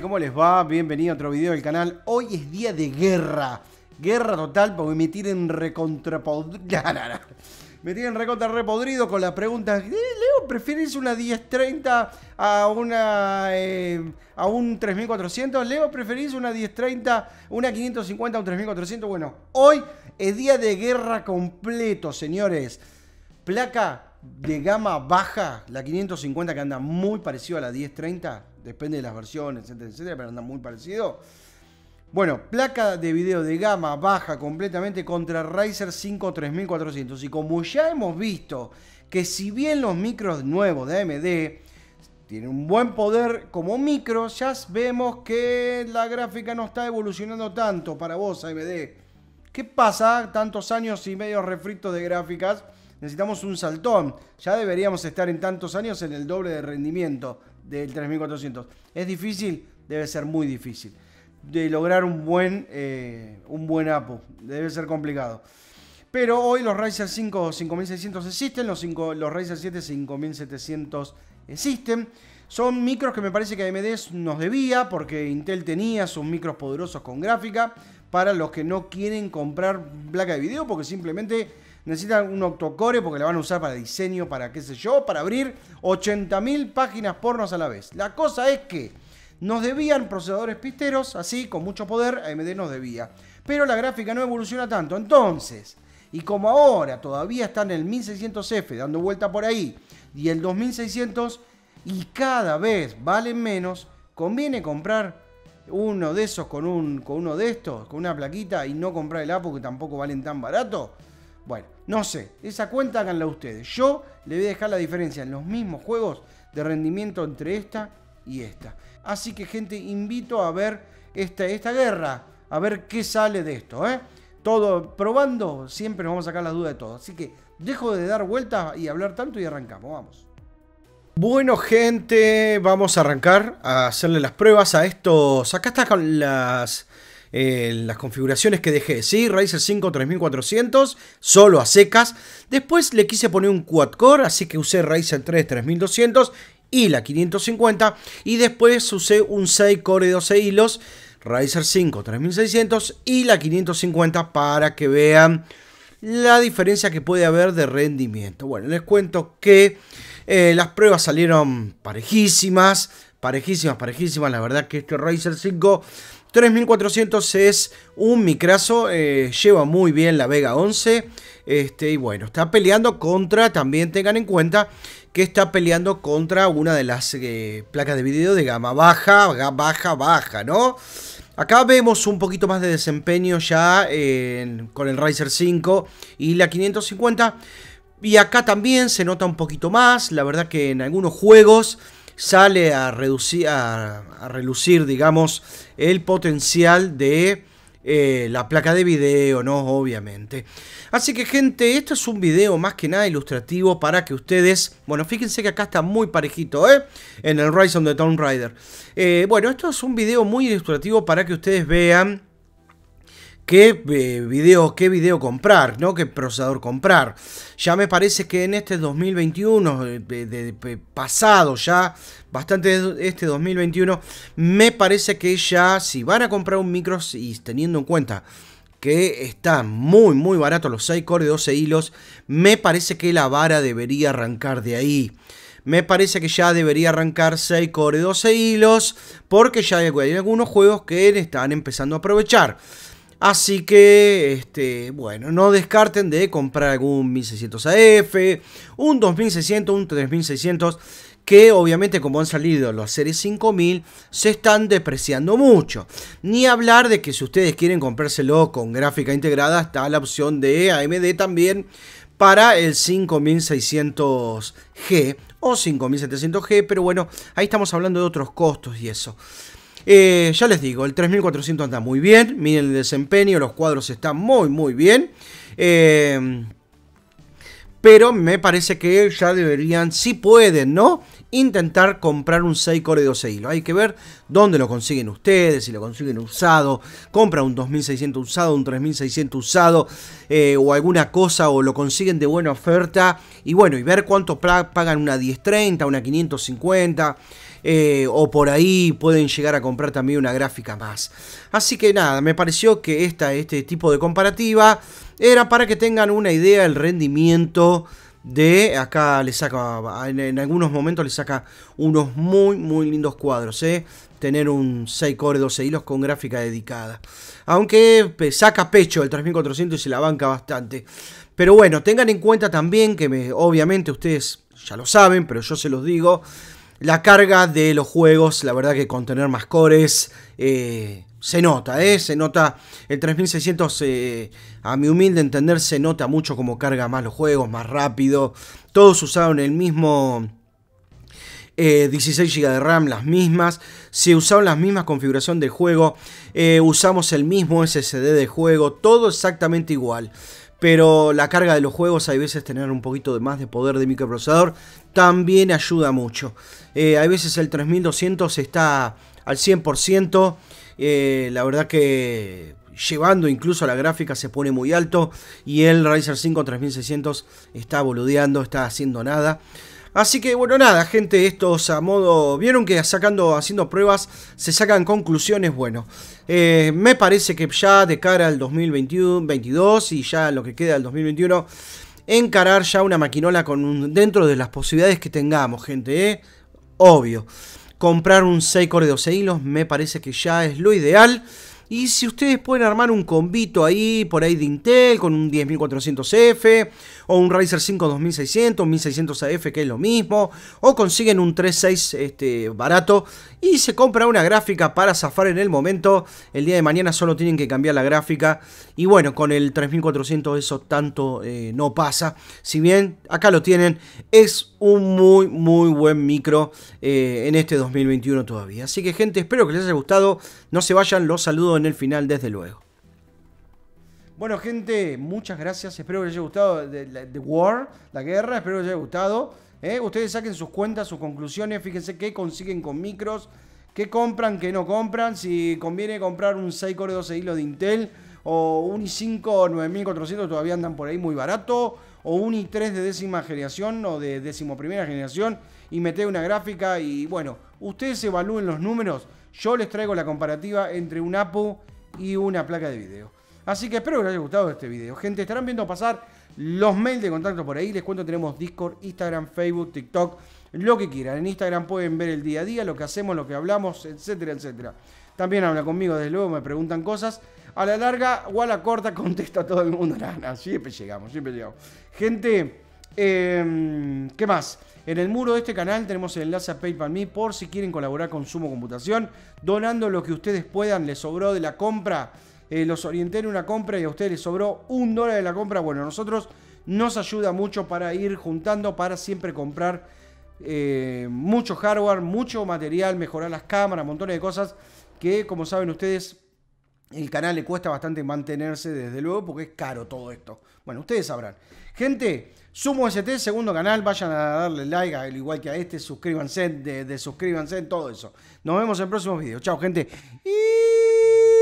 ¿Cómo les va? Bienvenido a otro video del canal. Hoy es día de guerra. Guerra total porque me tienen recontra... Me tienen recontra repodrido con las preguntas. Leo, eh, ¿prefieres una 1030 a una a un 3400? Leo, ¿preferís una 1030, una 550 eh, a un 3400? Bueno, hoy es día de guerra completo, señores. Placa de gama baja, la 550 que anda muy parecido a la 1030, depende de las versiones, etcétera, pero anda muy parecido. Bueno, placa de video de gama baja completamente contra Razer 5 3400. Y como ya hemos visto que si bien los micros nuevos de AMD tienen un buen poder como micro, ya vemos que la gráfica no está evolucionando tanto para vos AMD. ¿Qué pasa tantos años y medio refritos de gráficas? necesitamos un saltón. Ya deberíamos estar en tantos años en el doble de rendimiento del 3400. ¿Es difícil? Debe ser muy difícil. De lograr un buen, eh, un buen APU. Debe ser complicado. Pero hoy los Ryzen 5 5600 existen, los, 5, los 7 5700 existen. Son micros que me parece que AMD nos debía porque Intel tenía sus micros poderosos con gráfica para los que no quieren comprar placa de video porque simplemente necesitan un octocore porque la van a usar para diseño, para qué sé yo, para abrir 80.000 páginas pornos a la vez. La cosa es que nos debían procesadores pisteros, así, con mucho poder, AMD nos debía. Pero la gráfica no evoluciona tanto. Entonces, y como ahora todavía están el 1600F dando vuelta por ahí y el 2600 y cada vez valen menos, conviene comprar uno de esos con, un, con uno de estos, con una plaquita y no comprar el APO, que tampoco valen tan barato. Bueno, no sé, esa cuenta háganla ustedes. Yo le voy a dejar la diferencia en los mismos juegos de rendimiento entre esta y esta. Así que gente, invito a ver esta, esta guerra, a ver qué sale de esto. ¿eh? Todo probando, siempre nos vamos a sacar las dudas de todo. Así que dejo de dar vueltas y hablar tanto y arrancamos, vamos. Bueno gente, vamos a arrancar a hacerle las pruebas a estos. Acá está con las eh, las configuraciones que dejé. Sí, Razer 5 3400, solo a secas. Después le quise poner un quad-core, así que usé Razer 3 3200 y la 550. Y después usé un 6-core de 12 hilos, Razer 5 3600 y la 550 para que vean la diferencia que puede haber de rendimiento. Bueno, les cuento que eh, las pruebas salieron parejísimas, parejísimas, parejísimas. La verdad que este Razer 5 3400 es un micrazo, eh, lleva muy bien la Vega 11. Este, y bueno, está peleando contra, también tengan en cuenta que está peleando contra una de las eh, placas de video de gama baja, baja, baja, ¿no? Acá vemos un poquito más de desempeño ya con el Ryzen 5 y la 550. Y acá también se nota un poquito más. La verdad que en algunos juegos sale a, reducir, a, relucir, digamos, el potencial de eh, la placa de video, ¿no? Obviamente. Así que gente, esto es un video más que nada ilustrativo para que ustedes... Bueno, fíjense que acá está muy parejito, ¿eh? En el Rise on the Tomb Raider. Eh, bueno, esto es un video muy ilustrativo para que ustedes vean eh, qué video, qué comprar, ¿no? Qué procesador comprar. Ya me parece que en este 2021, eh, pasado ya, bastante este 2021, me parece que ya si van a comprar un micro y teniendo en cuenta que está muy muy barato los 6 core de 12 hilos, me parece que la vara debería arrancar de ahí me parece que ya debería arrancar 6 core 12 hilos, porque ya hay algunos juegos que están empezando a aprovechar. Así que, este, bueno, no descarten de comprar algún 1600 AF, un 2600, un 3600, que obviamente como han salido los series 5000, se están depreciando mucho. Ni hablar de que si ustedes quieren comprárselo con gráfica integrada, está la opción de AMD también para el 5600G o 5700G, pero bueno, ahí estamos hablando de otros costos y eso. Eh, ya les digo, el 3400 anda muy bien. Miren el desempeño, los cuadros están muy, muy bien. Eh, pero me parece que ya deberían, si pueden, ¿no? intentar comprar un 6 core de 12 Lo Hay que ver dónde lo consiguen ustedes, si lo consiguen usado, compra un 2600 usado, un 3600 usado eh, o alguna cosa o lo consiguen de buena oferta y bueno, y ver cuánto pagan una 1030, una 550. Eh, o por ahí pueden llegar a comprar también una gráfica más. Así que nada, me pareció que esta, este tipo de comparativa era para que tengan una idea del rendimiento de acá le saca en, algunos momentos le saca unos muy muy lindos cuadros ¿eh? tener un 6 core 12 hilos con gráfica dedicada aunque eh, saca pecho el 3400 y se la banca bastante pero bueno tengan en cuenta también que obviamente ustedes ya lo saben pero yo se los digo la carga de los juegos la verdad que con tener más cores eh, se nota, ¿eh? Se nota, el 3600 eh, a mi humilde entender se nota mucho como carga más los juegos, más rápido. Todos usaron el mismo... 16 eh, GB de RAM, las mismas. Se usaron las mismas configuración de juego. Eh, usamos el mismo SSD de juego. Todo exactamente igual. Pero la carga de los juegos, hay veces tener un poquito de más de poder de microprocesador, también ayuda mucho. A hay veces el 3200 está al 100%. Eh, la verdad que llevando incluso la gráfica se pone muy alto y el Ryzen 5 3600 está boludeando, está haciendo nada. Así que bueno, nada, gente, estos a modo... Vieron que sacando, haciendo pruebas, se sacan conclusiones, bueno. Eh, me parece que ya de cara al 2022 y ya lo que queda del 2021, encarar ya una maquinola con dentro de las posibilidades que tengamos, gente, ¿eh? Obvio. Comprar un 6 de 12 hilos me parece que ya es lo ideal. Y si ustedes pueden armar un convito ahí, por ahí de Intel, con un 10400F, o un Razer 5 2600, 1600AF, que es lo mismo, o consiguen un 36 este, barato y se compra una gráfica para zafar en el momento. El día de mañana solo tienen que cambiar la gráfica. Y bueno, con el 3400 eso tanto eh, no pasa. Si bien acá lo tienen, es un muy, muy buen micro eh, en este 2021 todavía. Así que, gente, espero que les haya gustado. No se vayan, los saludos en el final, desde luego. Bueno, gente, muchas gracias. Espero que les haya gustado The, War, la guerra. Espero que les haya gustado. ¿eh? Ustedes saquen sus cuentas, sus conclusiones. Fíjense qué consiguen con micros, que compran, que no compran. Si conviene comprar un 6 core 12 hilo de Intel o un i5 9400 todavía andan por ahí muy barato o un i3 de décima generación o de primera generación y mete una gráfica y bueno, ustedes evalúen los números, yo les traigo la comparativa entre un APU y una placa de video. Así que espero que les haya gustado este video. Gente, estarán viendo pasar los mails de contacto por ahí. Les cuento, tenemos Discord, Instagram, Facebook, TikTok, lo que quieran. En Instagram pueden ver el día a día, lo que hacemos, lo que hablamos, etcétera, etcétera. También habla conmigo, desde luego, me preguntan cosas. A la larga o a la corta contesta todo el mundo. siempre llegamos, siempre llegamos. Gente, em, ¿qué más? En el muro de este canal tenemos el enlace a PayPal Me por si quieren colaborar con Sumo Computación, donando lo que ustedes puedan. Les sobró de la compra, eh, los orienté en una compra y a ustedes les sobró un dólar de la compra. Bueno, a nosotros nos ayuda mucho para ir juntando, para siempre comprar eh, mucho hardware, mucho material, mejorar las cámaras, montones de cosas que como saben ustedes, el canal le cuesta bastante mantenerse desde luego porque es caro todo esto. Bueno, ustedes sabrán. Gente, Sumo ST, segundo canal, vayan a darle like, al igual que a este, suscríbanse, desuscríbanse, de todo eso. Nos vemos en próximos videos. Chao, gente. Y...